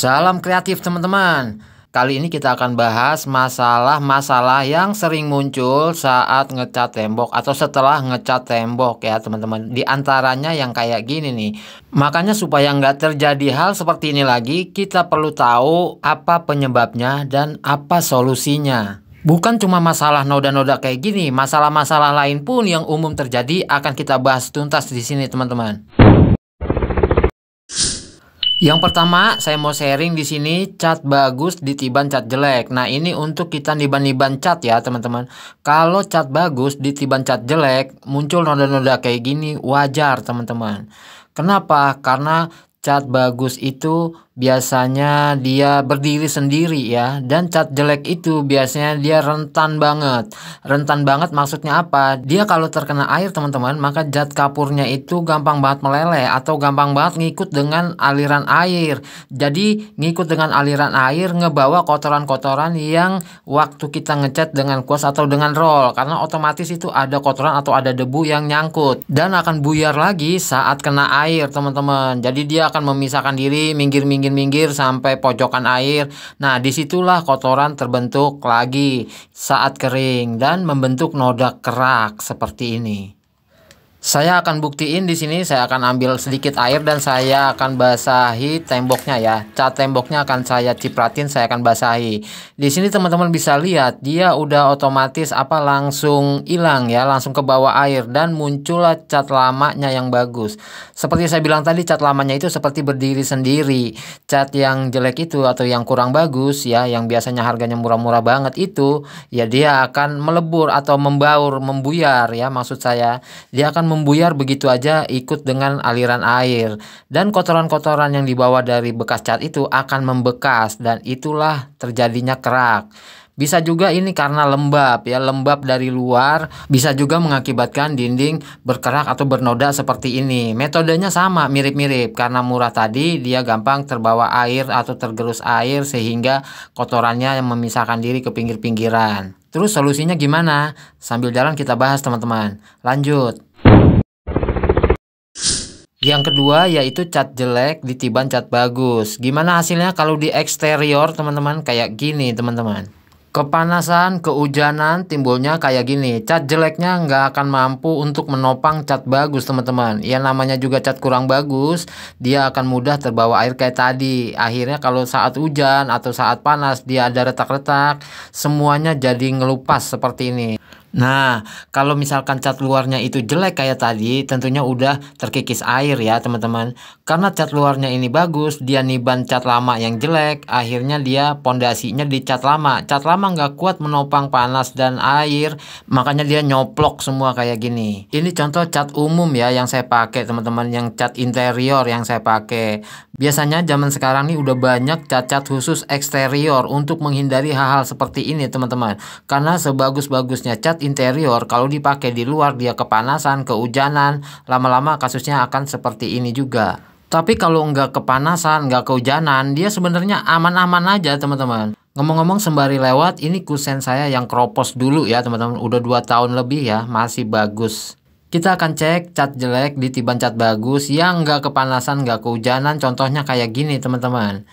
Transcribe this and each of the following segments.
Salam kreatif teman-teman. Kali ini kita akan bahas masalah-masalah yang sering muncul saat ngecat tembok atau setelah ngecat tembok ya teman-teman. Di antaranya yang kayak gini nih. Makanya supaya nggak terjadi hal seperti ini lagi, kita perlu tahu apa penyebabnya dan apa solusinya. Bukan cuma masalah noda-noda kayak gini, masalah-masalah lain pun yang umum terjadi akan kita bahas tuntas di sini teman-teman. Yang pertama, saya mau sharing di sini cat bagus ditiban cat jelek. Nah, ini untuk kita niban-niban cat ya, teman-teman. Kalau cat bagus ditiban cat jelek, muncul noda-noda kayak gini, wajar, teman-teman. Kenapa? Karena cat bagus itu biasanya dia berdiri sendiri ya dan cat jelek itu biasanya dia rentan banget rentan banget maksudnya apa dia kalau terkena air teman-teman maka cat kapurnya itu gampang banget meleleh atau gampang banget ngikut dengan aliran air jadi ngikut dengan aliran air ngebawa kotoran-kotoran yang waktu kita ngecat dengan kuas atau dengan roll karena otomatis itu ada kotoran atau ada debu yang nyangkut dan akan buyar lagi saat kena air teman-teman jadi dia akan memisahkan diri minggir-minggir minggir-minggir sampai pojokan air. Nah, disitulah kotoran terbentuk lagi saat kering dan membentuk noda kerak seperti ini. Saya akan buktiin di sini, saya akan ambil sedikit air dan saya akan basahi temboknya ya. Cat temboknya akan saya cipratin, saya akan basahi. Di sini teman-teman bisa lihat dia udah otomatis apa langsung hilang ya, langsung ke bawah air dan muncullah cat lamanya yang bagus. Seperti saya bilang tadi cat lamanya itu seperti berdiri sendiri. Cat yang jelek itu atau yang kurang bagus ya, yang biasanya harganya murah-murah banget itu ya dia akan melebur atau membaur, membuyar ya maksud saya. Dia akan membuyar begitu aja ikut dengan aliran air dan kotoran-kotoran yang dibawa dari bekas cat itu akan membekas dan itulah terjadinya kerak. Bisa juga ini karena lembab ya, lembab dari luar bisa juga mengakibatkan dinding berkerak atau bernoda seperti ini. Metodenya sama, mirip-mirip karena murah tadi dia gampang terbawa air atau tergerus air sehingga kotorannya yang memisahkan diri ke pinggir-pinggiran. Terus solusinya gimana? Sambil jalan kita bahas teman-teman. Lanjut. Yang kedua yaitu cat jelek ditiban cat bagus. Gimana hasilnya kalau di eksterior teman-teman kayak gini teman-teman. Kepanasan, keujanan timbulnya kayak gini. Cat jeleknya nggak akan mampu untuk menopang cat bagus teman-teman. Yang namanya juga cat kurang bagus, dia akan mudah terbawa air kayak tadi. Akhirnya kalau saat hujan atau saat panas dia ada retak-retak, semuanya jadi ngelupas seperti ini. Nah, kalau misalkan cat luarnya itu jelek kayak tadi, tentunya udah terkikis air ya teman-teman. Karena cat luarnya ini bagus, dia niban cat lama yang jelek, akhirnya dia pondasinya di cat lama. Cat lama nggak kuat menopang panas dan air, makanya dia nyoplok semua kayak gini. Ini contoh cat umum ya yang saya pakai teman-teman, yang cat interior yang saya pakai. Biasanya zaman sekarang nih udah banyak cacat khusus eksterior untuk menghindari hal-hal seperti ini teman-teman. Karena sebagus-bagusnya cat interior kalau dipakai di luar dia kepanasan, keujanan, lama-lama kasusnya akan seperti ini juga. Tapi kalau nggak kepanasan, nggak keujanan, dia sebenarnya aman-aman aja teman-teman. Ngomong-ngomong sembari lewat, ini kusen saya yang kropos dulu ya teman-teman. Udah 2 tahun lebih ya, masih bagus. Kita akan cek cat jelek di tiban cat bagus yang nggak kepanasan, nggak kehujanan. Contohnya kayak gini teman-teman.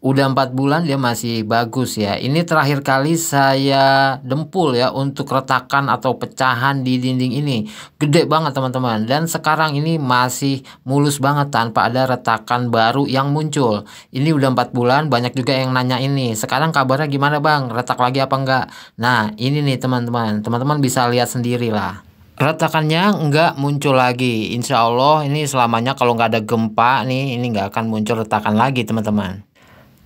Udah empat bulan dia masih bagus ya. Ini terakhir kali saya dempul ya untuk retakan atau pecahan di dinding ini. Gede banget teman-teman. Dan sekarang ini masih mulus banget tanpa ada retakan baru yang muncul. Ini udah empat bulan banyak juga yang nanya ini. Sekarang kabarnya gimana bang? Retak lagi apa enggak? Nah ini nih teman-teman. Teman-teman bisa lihat sendiri lah retakannya nggak muncul lagi. Insya Allah ini selamanya kalau nggak ada gempa nih ini nggak akan muncul retakan lagi teman-teman.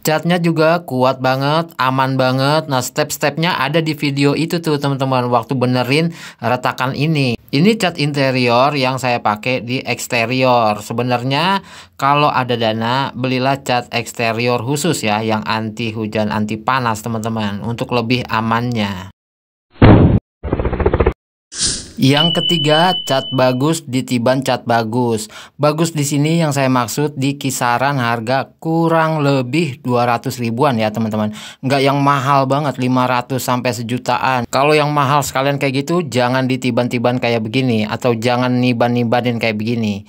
Catnya juga kuat banget, aman banget. Nah step-stepnya ada di video itu tuh teman-teman waktu benerin retakan ini. Ini cat interior yang saya pakai di eksterior. Sebenarnya kalau ada dana belilah cat eksterior khusus ya yang anti hujan, anti panas teman-teman untuk lebih amannya. Yang ketiga, cat bagus ditiban cat bagus. Bagus di sini yang saya maksud di kisaran harga kurang lebih 200 ribuan ya teman-teman. Nggak yang mahal banget 500 sampai sejutaan. Kalau yang mahal sekalian kayak gitu jangan ditiban-tiban kayak begini atau jangan niban-nibanin kayak begini.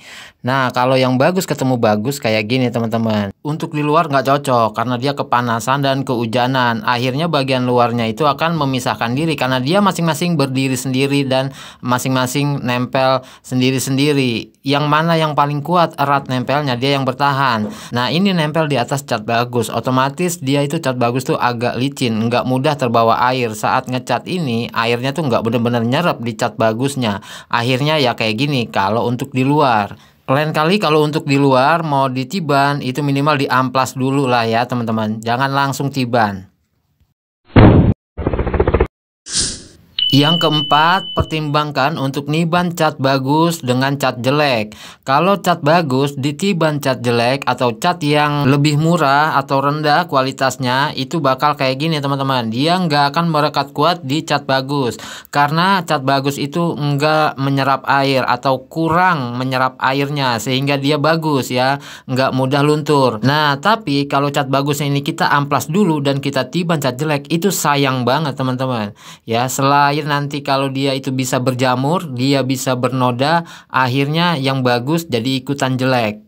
Nah kalau yang bagus ketemu bagus kayak gini teman-teman. Untuk di luar nggak cocok karena dia kepanasan dan kehujanan. Akhirnya bagian luarnya itu akan memisahkan diri karena dia masing-masing berdiri sendiri dan masing-masing nempel sendiri-sendiri. Yang mana yang paling kuat erat nempelnya dia yang bertahan. Nah ini nempel di atas cat bagus. Otomatis dia itu cat bagus tuh agak licin, nggak mudah terbawa air. Saat ngecat ini airnya tuh nggak benar-benar nyerap di cat bagusnya. Akhirnya ya kayak gini kalau untuk di luar lain kali kalau untuk di luar mau ditiban itu minimal di amplas dulu lah ya teman-teman. Jangan langsung tiban. Yang keempat, pertimbangkan untuk niban cat bagus dengan cat jelek. Kalau cat bagus ditiban cat jelek atau cat yang lebih murah atau rendah kualitasnya, itu bakal kayak gini teman-teman. Dia nggak akan merekat kuat di cat bagus. Karena cat bagus itu nggak menyerap air atau kurang menyerap airnya. Sehingga dia bagus ya, nggak mudah luntur. Nah, tapi kalau cat bagus ini kita amplas dulu dan kita tiban cat jelek, itu sayang banget teman-teman. Ya, selain khawatir nanti kalau dia itu bisa berjamur, dia bisa bernoda, akhirnya yang bagus jadi ikutan jelek.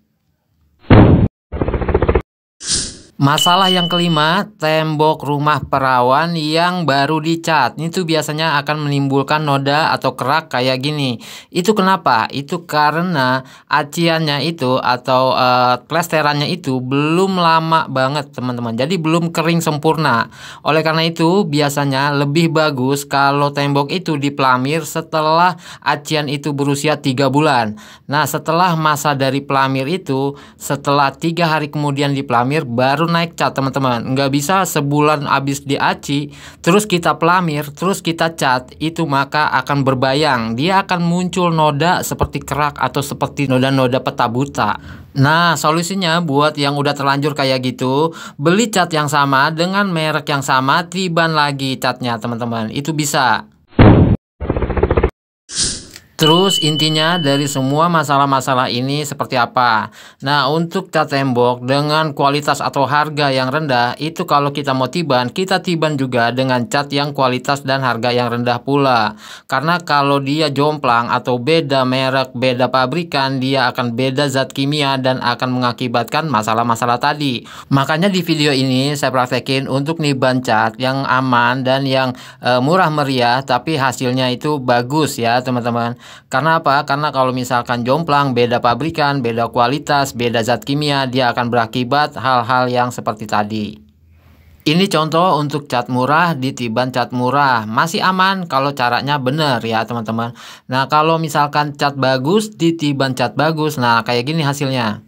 Masalah yang kelima, tembok rumah perawan yang baru dicat. Itu biasanya akan menimbulkan noda atau kerak kayak gini. Itu kenapa? Itu karena aciannya itu atau uh, eh, plesterannya itu belum lama banget, teman-teman. Jadi belum kering sempurna. Oleh karena itu, biasanya lebih bagus kalau tembok itu dipelamir setelah acian itu berusia 3 bulan. Nah, setelah masa dari pelamir itu, setelah tiga hari kemudian dipelamir baru baru naik cat teman-teman nggak bisa sebulan habis di aci terus kita pelamir terus kita cat itu maka akan berbayang dia akan muncul noda seperti kerak atau seperti noda-noda peta buta Nah, solusinya buat yang udah terlanjur kayak gitu, beli cat yang sama dengan merek yang sama, tiban lagi catnya, teman-teman. Itu bisa. Terus intinya dari semua masalah-masalah ini seperti apa? Nah untuk cat tembok dengan kualitas atau harga yang rendah itu kalau kita mau tiban kita tiban juga dengan cat yang kualitas dan harga yang rendah pula. Karena kalau dia jomplang atau beda merek, beda pabrikan dia akan beda zat kimia dan akan mengakibatkan masalah-masalah tadi. Makanya di video ini saya praktekin untuk niban cat yang aman dan yang e, murah meriah tapi hasilnya itu bagus ya teman-teman. Karena apa? Karena kalau misalkan jomplang, beda pabrikan, beda kualitas, beda zat kimia, dia akan berakibat hal-hal yang seperti tadi. Ini contoh untuk cat murah di tiban cat murah. Masih aman kalau caranya benar ya teman-teman. Nah kalau misalkan cat bagus di tiban cat bagus. Nah kayak gini hasilnya.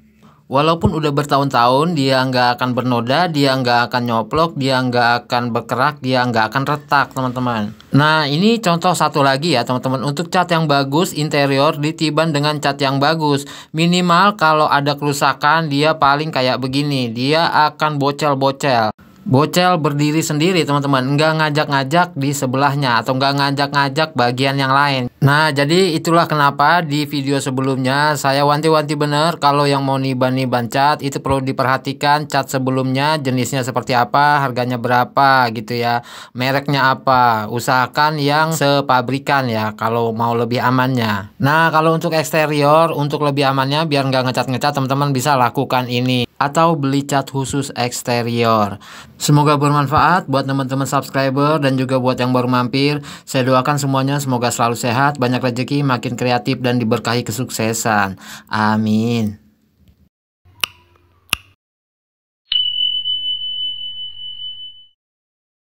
Walaupun udah bertahun-tahun dia nggak akan bernoda, dia nggak akan nyoplok, dia nggak akan berkerak, dia nggak akan retak teman-teman. Nah ini contoh satu lagi ya teman-teman untuk cat yang bagus interior ditiban dengan cat yang bagus. Minimal kalau ada kerusakan dia paling kayak begini, dia akan bocel-bocel. Bocel berdiri sendiri teman-teman, nggak ngajak-ngajak di sebelahnya atau nggak ngajak-ngajak bagian yang lain. Nah jadi itulah kenapa di video sebelumnya saya wanti-wanti bener kalau yang mau niban-niban cat itu perlu diperhatikan cat sebelumnya jenisnya seperti apa, harganya berapa gitu ya, mereknya apa, usahakan yang sepabrikan ya kalau mau lebih amannya. Nah kalau untuk eksterior untuk lebih amannya biar nggak ngecat-ngecat teman-teman bisa lakukan ini atau beli cat khusus eksterior. Semoga bermanfaat buat teman-teman subscriber dan juga buat yang baru mampir. Saya doakan semuanya semoga selalu sehat, banyak rezeki, makin kreatif dan diberkahi kesuksesan. Amin.